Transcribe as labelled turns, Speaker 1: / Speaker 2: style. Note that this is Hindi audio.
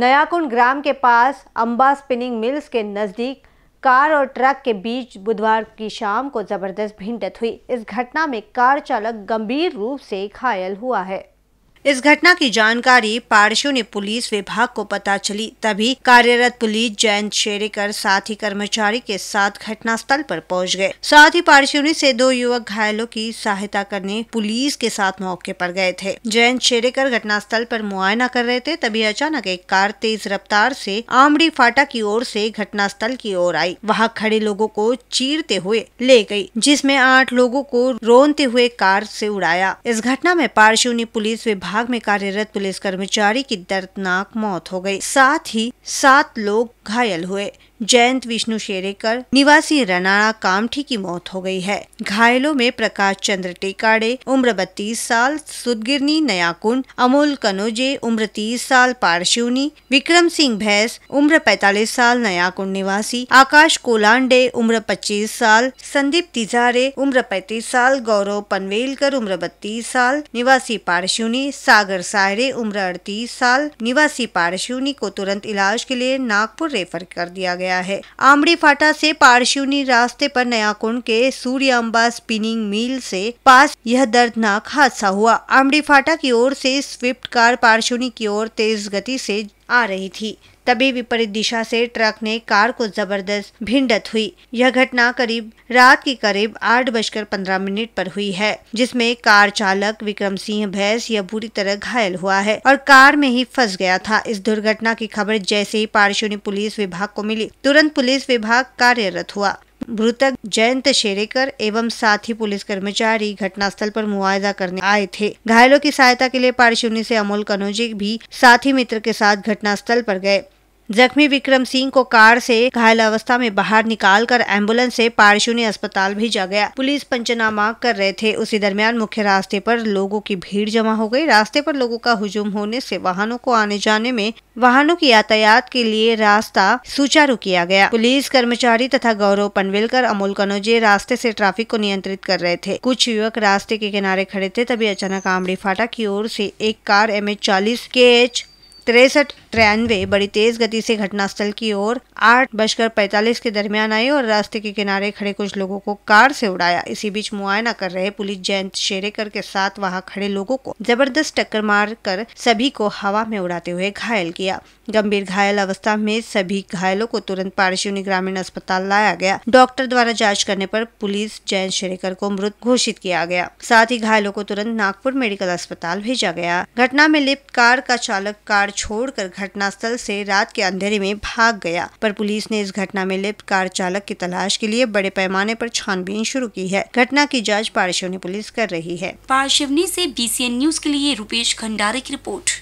Speaker 1: नयाकुंड ग्राम के पास अंबा स्पिनिंग मिल्स के नज़दीक कार और ट्रक के बीच बुधवार की शाम को जबरदस्त भिंडत हुई इस घटना में कार चालक गंभीर रूप से घायल हुआ है इस घटना की जानकारी पारसियों ने पुलिस विभाग को पता चली तभी कार्यरत पुलिस जयंत शेरेकर साथ ही कर्मचारी के साथ घटना स्थल पर पहुंच गए साथ ही पारसियों ने से दो युवक घायलों की सहायता करने पुलिस के साथ मौके पर गए थे जयंत शेरेकर घटनास्थल पर मुआयना कर रहे थे तभी अचानक एक कार तेज रफ्तार से आमड़ी फाटा की ओर से घटनास्थल की ओर आई वहाँ खड़े लोगों को चीरते हुए ले गई जिसमें आठ लोगों को रोनते हुए कार से उड़ाया इस घटना में पारसियों ने पुलिस विभाग विभाग में कार्यरत पुलिस कर्मचारी की दर्दनाक मौत हो गई साथ ही सात लोग घायल हुए जयंत विष्णु शेरेकर निवासी रनाणा कामठी की मौत हो गई है घायलों में प्रकाश चंद्र टेकाड़े उम्र बत्तीस साल सुदगिरनी नयाकुंड अमोल कनोजे उम्र तीस साल पारशिवनी विक्रम सिंह भैंस उम्र पैतालीस साल नयाकुंड निवासी आकाश कोलांडे उम्र पच्चीस साल संदीप तिजारे उम्र पैतीस साल गौरव पनवेलकर उम्र बत्तीस साल निवासी पारशिवनी सागर सायरे उम्र अड़तीस साल निवासी पारशिवनी को तुरंत इलाज के लिए नागपुर रेफर कर दिया गया गया है आमड़ी फाटा से पारशिवनी रास्ते पर नयाकुंड के सूर्य अम्बा स्पिनिंग मिल से पास यह दर्दनाक हादसा हुआ आमड़ी फाटा की ओर से स्विफ्ट कार पारशिवनी की ओर तेज गति से आ रही थी तभी विपरीत दिशा से ट्रक ने कार को जबरदस्त भिंडत हुई यह घटना करीब रात के करीब आठ बजकर पंद्रह मिनट पर हुई है जिसमें कार चालक विक्रम सिंह भैंस यह बुरी तरह घायल हुआ है और कार में ही फंस गया था इस दुर्घटना की खबर जैसे ही पारशुनी पुलिस विभाग को मिली तुरंत पुलिस विभाग कार्यरत हुआ मृतक जयंत शेरेकर एवं साथी पुलिस कर्मचारी घटनास्थल पर मुआवजा करने आए थे घायलों की सहायता के लिए पारिशुनी से अमोल कनौजी भी साथी मित्र के साथ घटनास्थल पर गए जख्मी विक्रम सिंह को कार से घायल अवस्था में बाहर निकाल कर एम्बुलेंस से पारशुनी अस्पताल भेजा गया पुलिस पंचनामा कर रहे थे उसी दरमियान मुख्य रास्ते पर लोगों की भीड़ जमा हो गई रास्ते पर लोगों का हुजूम होने से वाहनों को आने जाने में वाहनों की यातायात के लिए रास्ता सुचारू किया गया पुलिस कर्मचारी तथा गौरव पनवेलकर अमोल कनौजे रास्ते से ट्रैफिक को नियंत्रित कर रहे थे कुछ युवक रास्ते के किनारे खड़े थे तभी अचानक आमड़ी फाटा की ओर से एक कार एम एच चालीस के एच तिरसठ ट्रायनवे बड़ी तेज गति से घटनास्थल की ओर आठ बजकर पैतालीस के दरमियान आई और रास्ते के किनारे खड़े कुछ लोगों को कार से उड़ाया इसी बीच मुआयना कर रहे पुलिस जयंत शेरेकर के साथ वहां खड़े लोगों को जबरदस्त टक्कर मार कर सभी को हवा में उड़ाते हुए घायल किया गंभीर घायल अवस्था में सभी घायलों को तुरंत पारशिवनी ग्रामीण अस्पताल लाया गया डॉक्टर द्वारा जांच करने पर पुलिस जयंत शेरेकर को मृत घोषित किया गया साथ ही घायलों को तुरंत नागपुर मेडिकल अस्पताल भेजा गया घटना में लिप्त कार का चालक कार छोड़कर घटनास्थल से रात के अंधेरे में भाग गया पर पुलिस ने इस घटना में लिप्त कार चालक की तलाश के लिए बड़े पैमाने पर छानबीन शुरू की है घटना की जाँच पारशिवनी पुलिस कर रही है पारशिवनी ऐसी बी न्यूज के लिए रूपेश खंडारे की रिपोर्ट